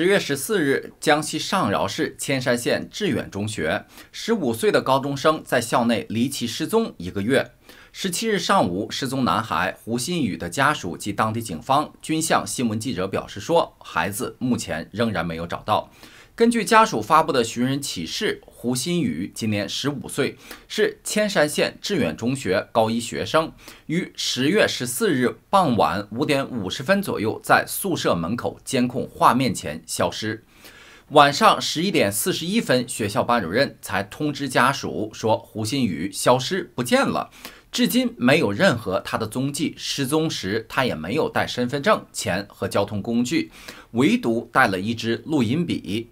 十月十四日，江西上饶市铅山县致远中学十五岁的高中生在校内离奇失踪一个月。十七日上午，失踪男孩胡新宇的家属及当地警方均向新闻记者表示说，孩子目前仍然没有找到。根据家属发布的寻人启事。胡新宇今年十五岁，是千山县致远中学高一学生。于十月十四日傍晚五点五十分左右，在宿舍门口监控画面前消失。晚上十一点四十一分，学校班主任才通知家属说胡新宇消失不见了，至今没有任何他的踪迹。失踪时，他也没有带身份证、钱和交通工具，唯独带了一支录音笔。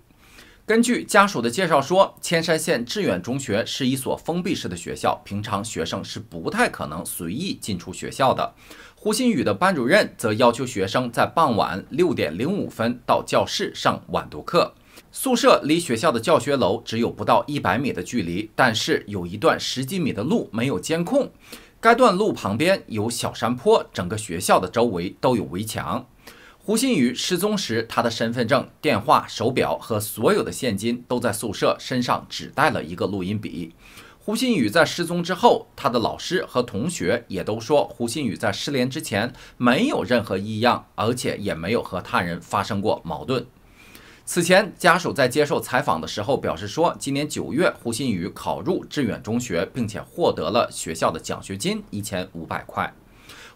根据家属的介绍说，千山县致远中学是一所封闭式的学校，平常学生是不太可能随意进出学校的。胡新宇的班主任则要求学生在傍晚六点零五分到教室上晚读课。宿舍离学校的教学楼只有不到一百米的距离，但是有一段十几米的路没有监控。该段路旁边有小山坡，整个学校的周围都有围墙。胡新宇失踪时，他的身份证、电话、手表和所有的现金都在宿舍，身上只带了一个录音笔。胡新宇在失踪之后，他的老师和同学也都说，胡新宇在失联之前没有任何异样，而且也没有和他人发生过矛盾。此前，家属在接受采访的时候表示说，今年九月，胡新宇考入致远中学，并且获得了学校的奖学金一千五百块。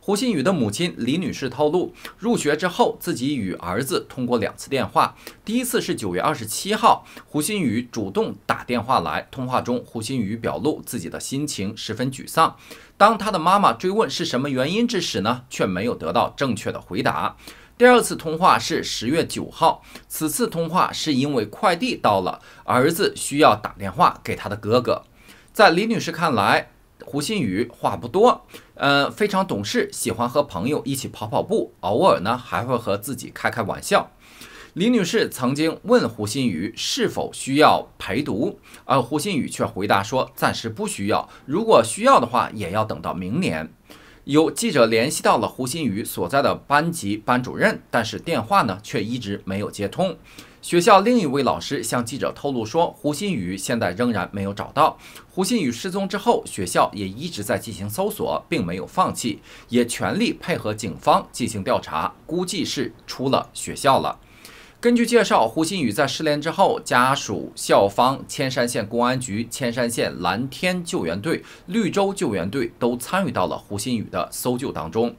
胡新宇的母亲李女士透露，入学之后，自己与儿子通过两次电话。第一次是九月二十七号，胡新宇主动打电话来，通话中胡新宇表露自己的心情十分沮丧。当他的妈妈追问是什么原因之时呢，却没有得到正确的回答。第二次通话是十月九号，此次通话是因为快递到了，儿子需要打电话给他的哥哥。在李女士看来，胡新宇话不多，呃，非常懂事，喜欢和朋友一起跑跑步，偶尔呢还会和自己开开玩笑。李女士曾经问胡新宇是否需要陪读，而胡新宇却回答说暂时不需要，如果需要的话也要等到明年。有记者联系到了胡新宇所在的班级班主任，但是电话呢却一直没有接通。学校另一位老师向记者透露说，胡新宇现在仍然没有找到。胡新宇失踪之后，学校也一直在进行搜索，并没有放弃，也全力配合警方进行调查。估计是出了学校了。根据介绍，胡新宇在失联之后，家属、校方、千山县公安局、千山县蓝天救援队、绿洲救援队都参与到了胡新宇的搜救当中。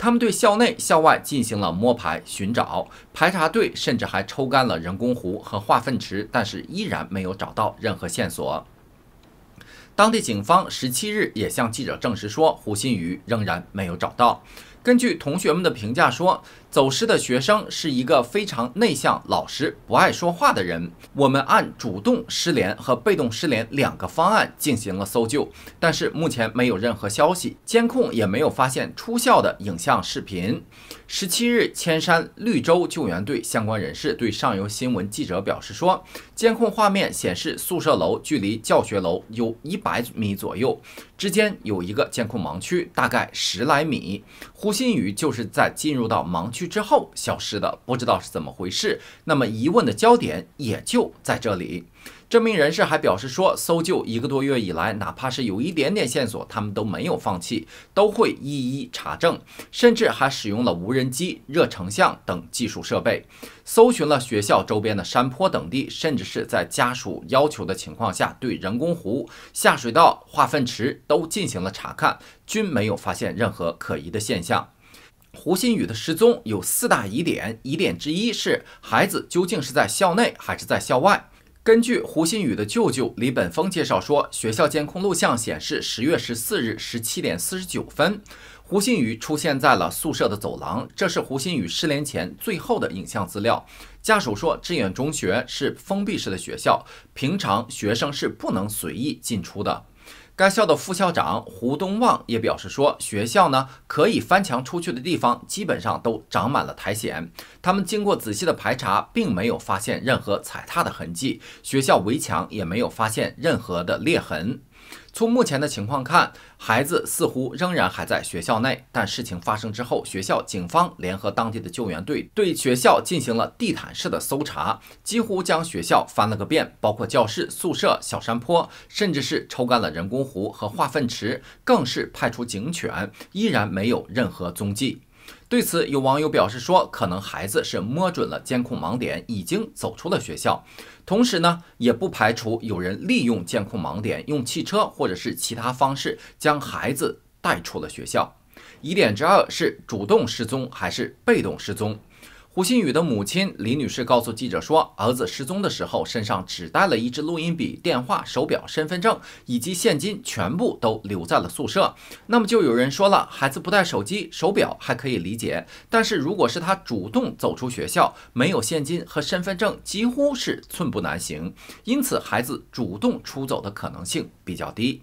他们对校内校外进行了摸排、寻找、排查队，甚至还抽干了人工湖和化粪池，但是依然没有找到任何线索。当地警方十七日也向记者证实说，胡鑫宇仍然没有找到。根据同学们的评价说。走失的学生是一个非常内向、老实、不爱说话的人。我们按主动失联和被动失联两个方案进行了搜救，但是目前没有任何消息，监控也没有发现出校的影像视频。十七日，千山绿洲救援队相关人士对上游新闻记者表示说，监控画面显示宿舍楼距离教学楼有一百米左右，之间有一个监控盲区，大概十来米。胡新宇就是在进入到盲区。去之后消失的，不知道是怎么回事。那么疑问的焦点也就在这里。这名人士还表示说，搜救一个多月以来，哪怕是有一点点线索，他们都没有放弃，都会一一查证，甚至还使用了无人机、热成像等技术设备，搜寻了学校周边的山坡等地，甚至是在家属要求的情况下，对人工湖、下水道、化粪池都进行了查看，均没有发现任何可疑的现象。胡鑫宇的失踪有四大疑点，疑点之一是孩子究竟是在校内还是在校外？根据胡鑫宇的舅舅李本峰介绍说，学校监控录像显示，十月十四日十七点四十九分，胡鑫宇出现在了宿舍的走廊，这是胡鑫宇失联前最后的影像资料。家属说，志远中学是封闭式的学校，平常学生是不能随意进出的。该校的副校长胡东旺也表示说：“学校呢可以翻墙出去的地方，基本上都长满了苔藓。他们经过仔细的排查，并没有发现任何踩踏的痕迹，学校围墙也没有发现任何的裂痕。”从目前的情况看，孩子似乎仍然还在学校内。但事情发生之后，学校、警方联合当地的救援队，对学校进行了地毯式的搜查，几乎将学校翻了个遍，包括教室、宿舍、小山坡，甚至是抽干了人工湖和化粪池，更是派出警犬，依然没有任何踪迹。对此，有网友表示说，可能孩子是摸准了监控盲点，已经走出了学校。同时呢，也不排除有人利用监控盲点，用汽车或者是其他方式将孩子带出了学校。疑点之二是主动失踪还是被动失踪？胡新宇的母亲李女士告诉记者说，儿子失踪的时候，身上只带了一支录音笔、电话、手表、身份证以及现金，全部都留在了宿舍。那么就有人说了，孩子不带手机、手表还可以理解，但是如果是他主动走出学校，没有现金和身份证，几乎是寸步难行。因此，孩子主动出走的可能性比较低。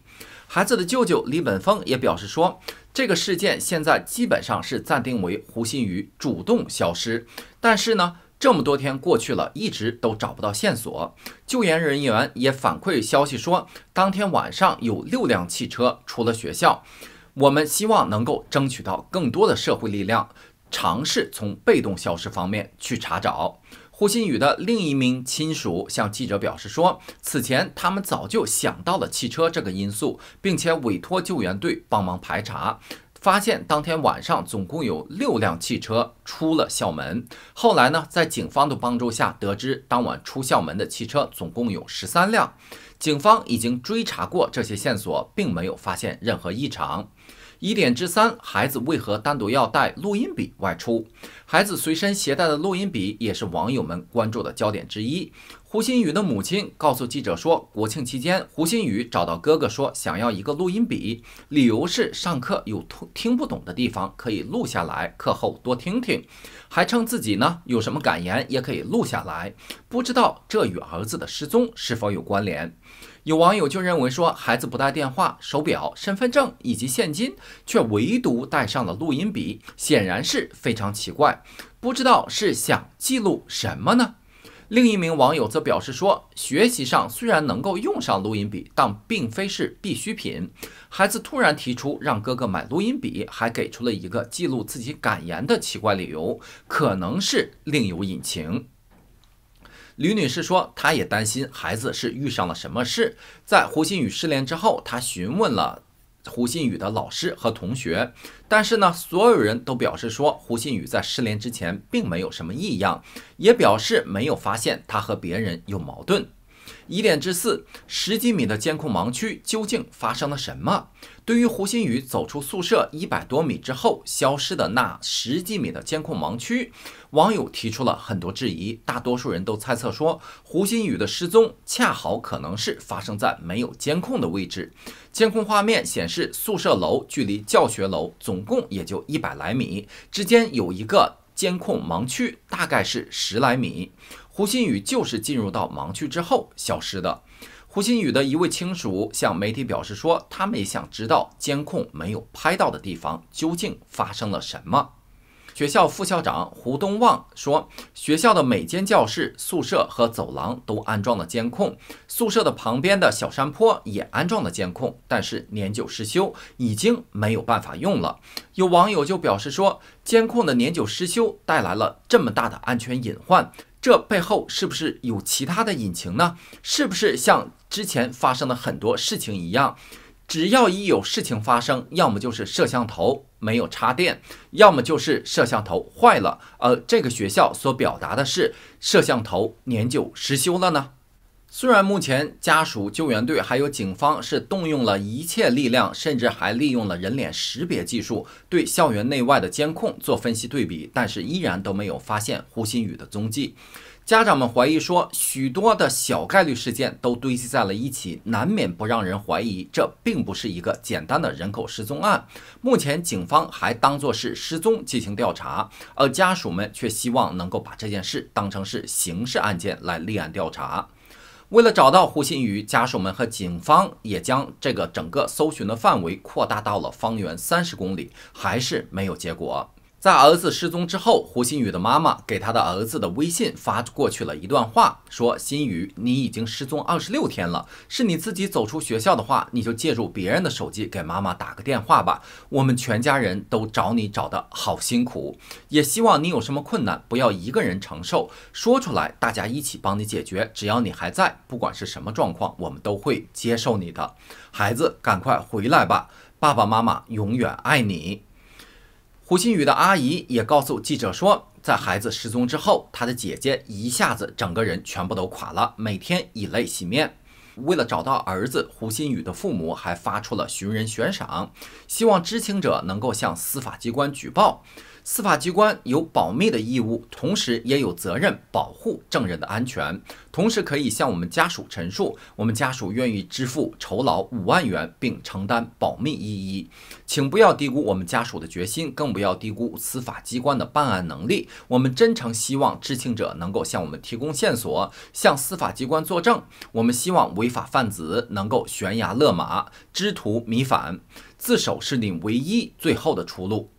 孩子的舅舅李本峰也表示说。这个事件现在基本上是暂定为胡鑫宇主动消失，但是呢，这么多天过去了，一直都找不到线索。救援人员也反馈消息说，当天晚上有六辆汽车出了学校。我们希望能够争取到更多的社会力量，尝试从被动消失方面去查找。胡新宇的另一名亲属向记者表示说，此前他们早就想到了汽车这个因素，并且委托救援队帮忙排查，发现当天晚上总共有六辆汽车出了校门。后来呢，在警方的帮助下，得知当晚出校门的汽车总共有十三辆。警方已经追查过这些线索，并没有发现任何异常。疑点之三：孩子为何单独要带录音笔外出？孩子随身携带的录音笔也是网友们关注的焦点之一。胡鑫宇的母亲告诉记者说，国庆期间，胡鑫宇找到哥哥说想要一个录音笔，理由是上课有听不懂的地方可以录下来，课后多听听，还称自己呢有什么感言也可以录下来。不知道这与儿子的失踪是否有关联？有网友就认为说，孩子不带电话、手表、身份证以及现金，却唯独带上了录音笔，显然是非常奇怪。不知道是想记录什么呢？另一名网友则表示说，学习上虽然能够用上录音笔，但并非是必需品。孩子突然提出让哥哥买录音笔，还给出了一个记录自己感言的奇怪理由，可能是另有隐情。吕女士说，她也担心孩子是遇上了什么事。在胡鑫宇失联之后，她询问了胡鑫宇的老师和同学，但是呢，所有人都表示说，胡鑫宇在失联之前并没有什么异样，也表示没有发现他和别人有矛盾。疑点之四：十几米的监控盲区究竟发生了什么？对于胡鑫宇走出宿舍一百多米之后消失的那十几米的监控盲区，网友提出了很多质疑。大多数人都猜测说，胡鑫宇的失踪恰好可能是发生在没有监控的位置。监控画面显示，宿舍楼距离教学楼总共也就一百来米，之间有一个。监控盲区大概是十来米，胡鑫宇就是进入到盲区之后消失的。胡鑫宇的一位亲属向媒体表示说，他们也想知道监控没有拍到的地方究竟发生了什么。学校副校长胡东旺说：“学校的每间教室、宿舍和走廊都安装了监控，宿舍的旁边的小山坡也安装了监控，但是年久失修，已经没有办法用了。”有网友就表示说：“监控的年久失修带来了这么大的安全隐患，这背后是不是有其他的隐情呢？是不是像之前发生的很多事情一样，只要一有事情发生，要么就是摄像头？”没有插电，要么就是摄像头坏了。而这个学校所表达的是摄像头年久失修了呢？虽然目前家属、救援队还有警方是动用了一切力量，甚至还利用了人脸识别技术对校园内外的监控做分析对比，但是依然都没有发现胡鑫宇的踪迹。家长们怀疑说，许多的小概率事件都堆积在了一起，难免不让人怀疑这并不是一个简单的人口失踪案。目前警方还当作是失踪进行调查，而家属们却希望能够把这件事当成是刑事案件来立案调查。为了找到胡鑫宇，家属们和警方也将这个整个搜寻的范围扩大到了方圆三十公里，还是没有结果。在儿子失踪之后，胡鑫宇的妈妈给他的儿子的微信发过去了一段话，说：“鑫宇，你已经失踪二十六天了，是你自己走出学校的话，你就借助别人的手机给妈妈打个电话吧。我们全家人都找你找的好辛苦，也希望你有什么困难不要一个人承受，说出来大家一起帮你解决。只要你还在，不管是什么状况，我们都会接受你的。孩子，赶快回来吧，爸爸妈妈永远爱你。”胡新宇的阿姨也告诉记者说，在孩子失踪之后，他的姐姐一下子整个人全部都垮了，每天以泪洗面。为了找到儿子，胡新宇的父母还发出了寻人悬赏，希望知情者能够向司法机关举报。司法机关有保密的义务，同时也有责任保护证人的安全，同时可以向我们家属陈述，我们家属愿意支付酬劳五万元，并承担保密意义请不要低估我们家属的决心，更不要低估司法机关的办案能力。我们真诚希望知情者能够向我们提供线索，向司法机关作证。我们希望违法分子能够悬崖勒马，知途迷返，自首是你唯一最后的出路。